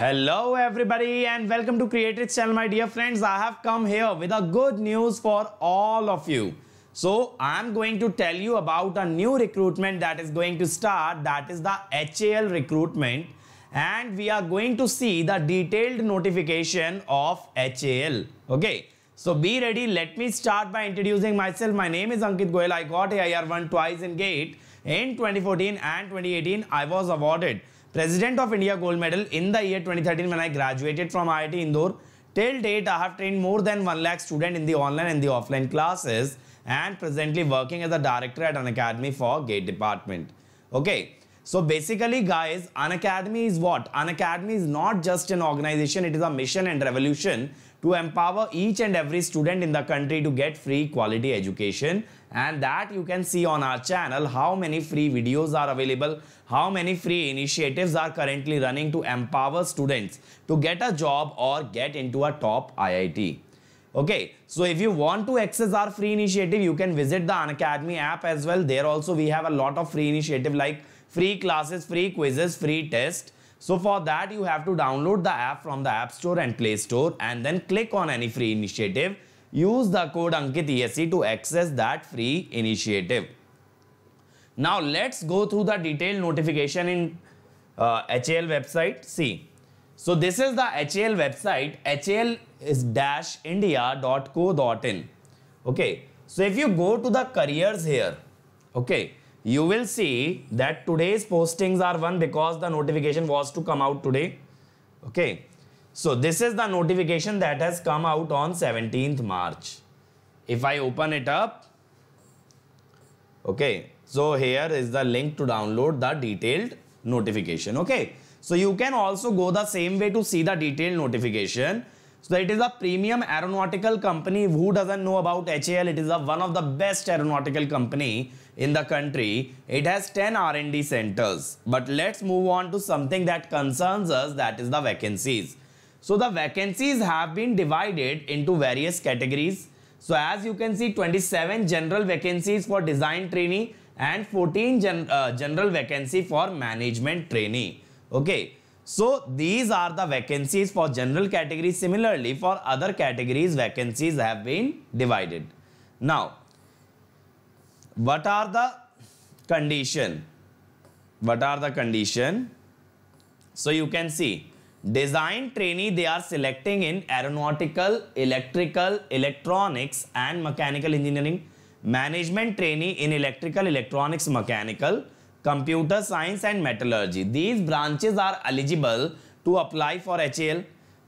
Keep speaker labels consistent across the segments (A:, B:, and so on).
A: Hello everybody and welcome to Creative Channel my dear friends. I have come here with a good news for all of you. So I am going to tell you about a new recruitment that is going to start that is the HAL recruitment and we are going to see the detailed notification of HAL. Okay. So be ready. Let me start by introducing myself. My name is Ankit Goel. I got AIR1 twice in GATE in 2014 and 2018. I was awarded Resident of India gold medal in the year 2013 when I graduated from IIT Indore. Till date, I have trained more than 1 lakh students in the online and the offline classes and presently working as a director at an academy for gate department. Okay. So basically guys, an academy is what? An academy is not just an organization, it is a mission and revolution to empower each and every student in the country to get free quality education and that you can see on our channel how many free videos are available, how many free initiatives are currently running to empower students to get a job or get into a top IIT. Okay, so if you want to access our free initiative, you can visit the Unacademy app as well. There also we have a lot of free initiative like free classes, free quizzes, free test. So for that you have to download the app from the App Store and Play Store and then click on any free initiative Use the code AnkitESC to access that free initiative. Now let's go through the detailed notification in uh, HAL website. See, so this is the HAL website. HAL is dash india.co.in. Okay, so if you go to the careers here, okay, you will see that today's postings are one because the notification was to come out today. Okay, so this is the notification that has come out on 17th March. If I open it up, okay, so here is the link to download the detailed notification, okay. So you can also go the same way to see the detailed notification. So it is a premium aeronautical company. Who doesn't know about HAL? It is a, one of the best aeronautical company in the country. It has 10 R&D centers. But let's move on to something that concerns us. That is the vacancies. So the vacancies have been divided into various categories. So as you can see 27 general vacancies for design trainee and 14 gen uh, general vacancy for management trainee. Okay. So these are the vacancies for general categories. Similarly for other categories vacancies have been divided. Now what are the condition? What are the condition? So you can see Design trainee they are selecting in aeronautical, electrical, electronics and mechanical engineering. Management trainee in electrical, electronics, mechanical, computer science and metallurgy. These branches are eligible to apply for HAL.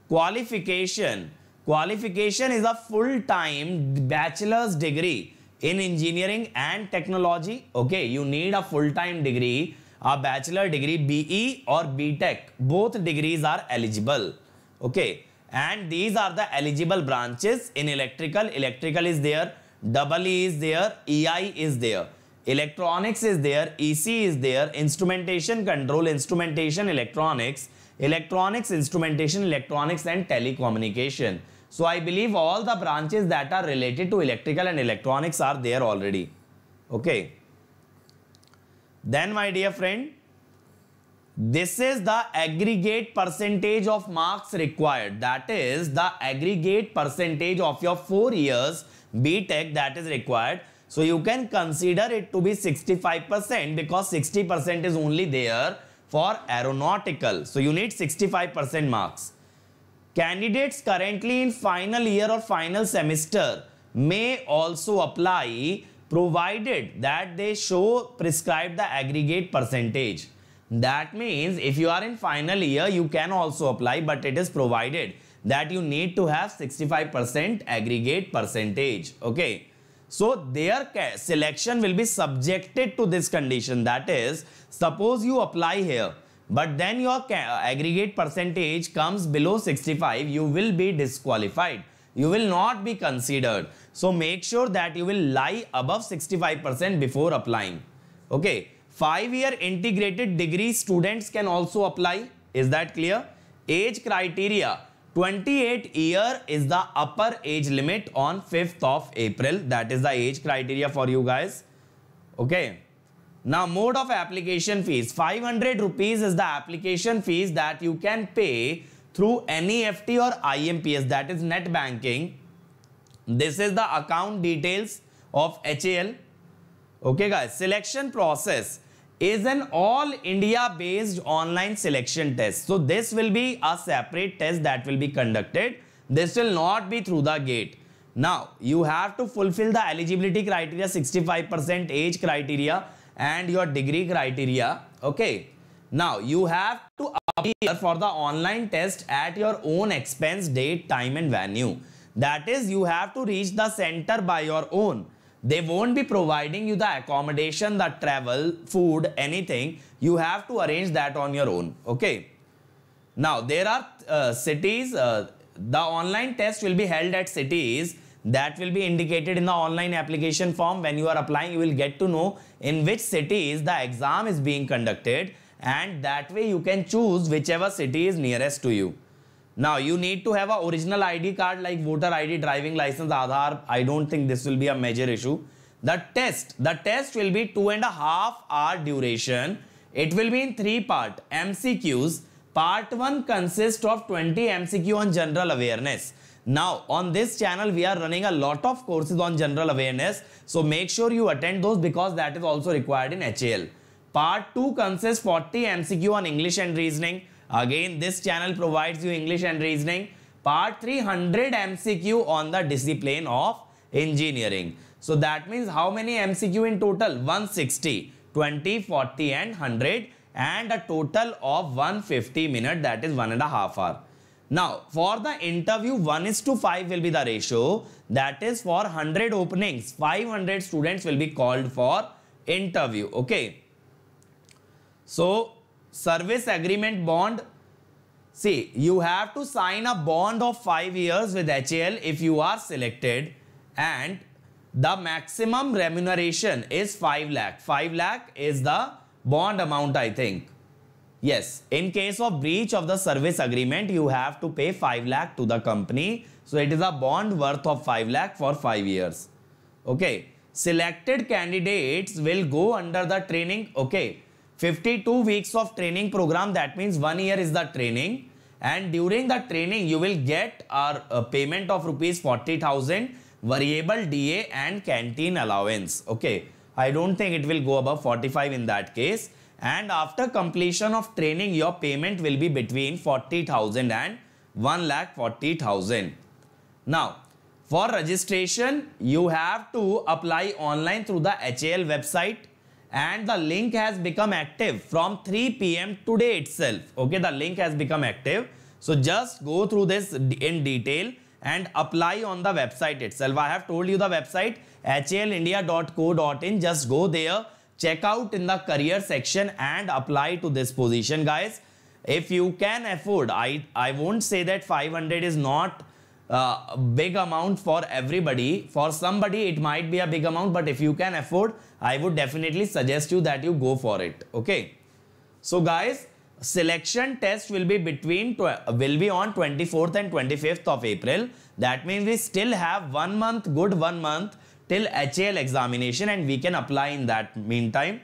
A: Qualification. Qualification is a full-time bachelor's degree in engineering and technology. Okay, you need a full-time degree a bachelor degree BE or BTech. Both degrees are eligible. Okay. And these are the eligible branches in electrical. Electrical is there. Double E is there. EI is there. Electronics is there. EC is there. Instrumentation control, instrumentation, electronics. Electronics, instrumentation, electronics and telecommunication. So I believe all the branches that are related to electrical and electronics are there already. Okay. Then my dear friend, this is the aggregate percentage of marks required. That is the aggregate percentage of your 4 years Tech that is required. So you can consider it to be 65% because 60% is only there for aeronautical. So you need 65% marks. Candidates currently in final year or final semester may also apply provided that they show prescribed the aggregate percentage. That means if you are in final year, you can also apply, but it is provided that you need to have 65% aggregate percentage. Okay. So their selection will be subjected to this condition. That is, suppose you apply here, but then your aggregate percentage comes below 65, you will be disqualified you will not be considered. So make sure that you will lie above 65% before applying. Okay. 5 year integrated degree students can also apply. Is that clear? Age criteria 28 year is the upper age limit on 5th of April. That is the age criteria for you guys. Okay. Now mode of application fees 500 rupees is the application fees that you can pay through NEFT or IMPS that is net banking. This is the account details of HAL. Okay guys, selection process is an all India based online selection test. So this will be a separate test that will be conducted. This will not be through the gate. Now you have to fulfill the eligibility criteria 65% age criteria and your degree criteria. Okay. Now you have to appear for the online test at your own expense, date, time and venue. That is, you have to reach the center by your own. They won't be providing you the accommodation, the travel, food, anything. You have to arrange that on your own. Okay. Now, there are uh, cities, uh, the online test will be held at cities that will be indicated in the online application form. When you are applying, you will get to know in which cities the exam is being conducted and that way you can choose whichever city is nearest to you. Now you need to have a original ID card like voter ID, driving license, Aadhaar. I don't think this will be a major issue. The test, the test will be two and a half hour duration. It will be in three part MCQs. Part 1 consists of 20 MCQ on general awareness. Now on this channel we are running a lot of courses on general awareness. So make sure you attend those because that is also required in HAL. Part 2 consists 40 MCQ on English and Reasoning. Again, this channel provides you English and Reasoning. Part 300 MCQ on the discipline of Engineering. So that means how many MCQ in total? 160, 20, 40 and 100 and a total of 150 minute that is one and a half hour. Now for the interview 1 is to 5 will be the ratio that is for 100 openings 500 students will be called for interview okay. So, service agreement bond, see, you have to sign a bond of 5 years with HAL if you are selected and the maximum remuneration is 5 lakh. 5 lakh is the bond amount, I think. Yes, in case of breach of the service agreement, you have to pay 5 lakh to the company. So it is a bond worth of 5 lakh for 5 years. Okay, selected candidates will go under the training. Okay, 52 weeks of training program that means one year is the training and during the training you will get our uh, payment of rupees 40000 variable da and canteen allowance okay i don't think it will go above 45 in that case and after completion of training your payment will be between 40000 and 1 lakh 40000 now for registration you have to apply online through the hal website and the link has become active from 3 p.m. today itself. Okay, the link has become active. So just go through this in detail and apply on the website itself. I have told you the website hlindia.co.in. Just go there, check out in the career section and apply to this position guys. If you can afford, I, I won't say that 500 is not a uh, big amount for everybody. For somebody, it might be a big amount, but if you can afford, I would definitely suggest you that you go for it. Okay. So guys, selection test will be between will be on 24th and 25th of April. That means we still have one month, good one month till HAL examination and we can apply in that meantime.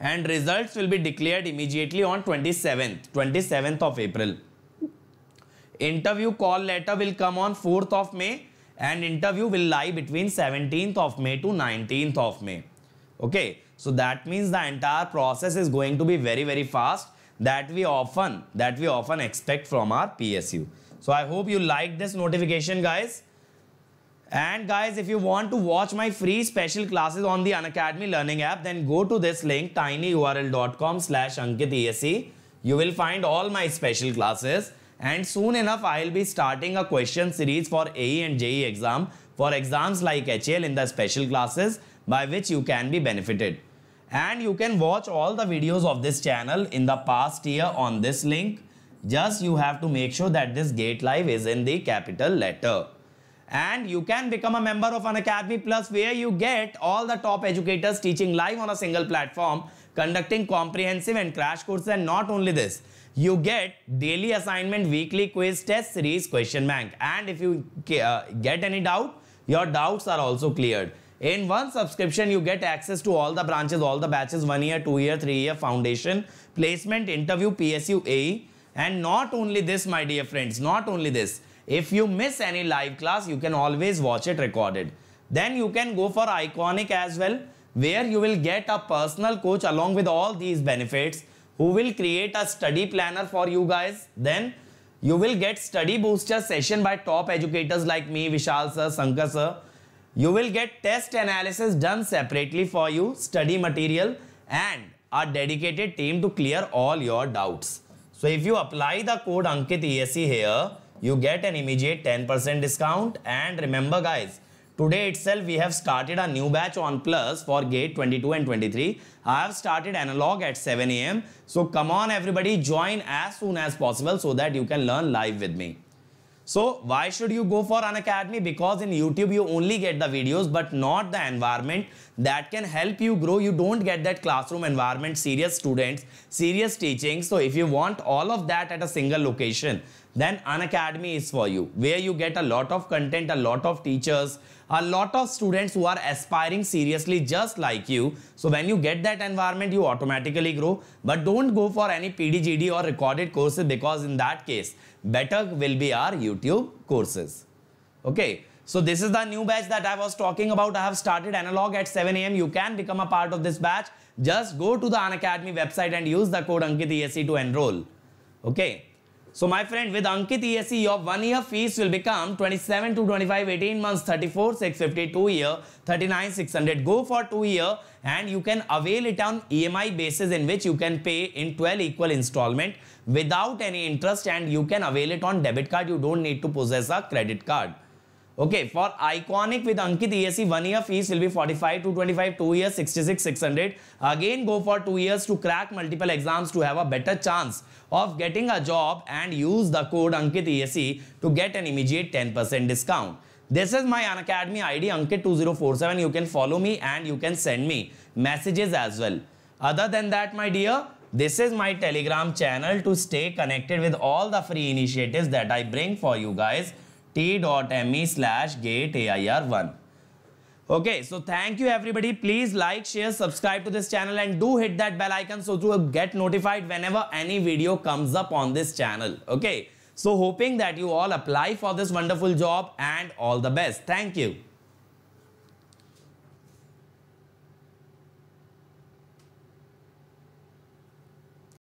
A: And results will be declared immediately on 27th, 27th of April. Interview call letter will come on 4th of May and interview will lie between 17th of May to 19th of May. Okay, so that means the entire process is going to be very, very fast that we often, that we often expect from our PSU. So I hope you like this notification guys. And guys, if you want to watch my free special classes on the Unacademy Learning app, then go to this link tinyurl.com slash You will find all my special classes. And soon enough, I'll be starting a question series for AE and JE exam for exams like HL in the special classes by which you can be benefited. And you can watch all the videos of this channel in the past year on this link. Just you have to make sure that this gate live is in the capital letter. And you can become a member of an Academy Plus where you get all the top educators teaching live on a single platform, conducting comprehensive and crash courses and not only this you get daily assignment, weekly quiz test, series question bank. And if you uh, get any doubt, your doubts are also cleared. In one subscription, you get access to all the branches, all the batches, one year, two year, three year, foundation, placement, interview, PSU, AE. And not only this, my dear friends, not only this. If you miss any live class, you can always watch it recorded. Then you can go for Iconic as well, where you will get a personal coach along with all these benefits who will create a study planner for you guys. Then you will get study booster session by top educators like me, Vishal sir, Sankar sir. You will get test analysis done separately for you, study material and a dedicated team to clear all your doubts. So if you apply the code Ankit ESE here, you get an immediate 10% discount and remember guys, Today itself, we have started a new batch on Plus for gate 22 and 23. I have started analog at 7 a.m. So come on everybody, join as soon as possible so that you can learn live with me. So why should you go for an academy? Because in YouTube, you only get the videos, but not the environment that can help you grow. You don't get that classroom environment, serious students, serious teaching. So if you want all of that at a single location, then An Academy is for you, where you get a lot of content, a lot of teachers, a lot of students who are aspiring seriously just like you. So when you get that environment, you automatically grow. But don't go for any PDGD or recorded courses because in that case, better will be our YouTube courses. Okay. So this is the new batch that I was talking about. I have started analog at 7 a.m. You can become a part of this batch. Just go to the Academy website and use the code ANKITESC to enroll. Okay. So my friend, with Ankit ESE, your one-year fees will become 27 to 25, 18 months, 34, 652 year 39, 600. Go for two-year and you can avail it on EMI basis in which you can pay in 12 equal installment without any interest and you can avail it on debit card. You don't need to possess a credit card. Okay, for Iconic with Ankit ESE, one year fees will be 45, to 25 two years 66, 600. Again, go for two years to crack multiple exams to have a better chance of getting a job and use the code Ankit ESE to get an immediate 10% discount. This is my Unacademy ID Ankit2047. You can follow me and you can send me messages as well. Other than that, my dear, this is my Telegram channel to stay connected with all the free initiatives that I bring for you guys t.me slash one Okay, so thank you everybody. Please like, share, subscribe to this channel and do hit that bell icon so to get notified whenever any video comes up on this channel. Okay, so hoping that you all apply for this wonderful job and all the best. Thank you.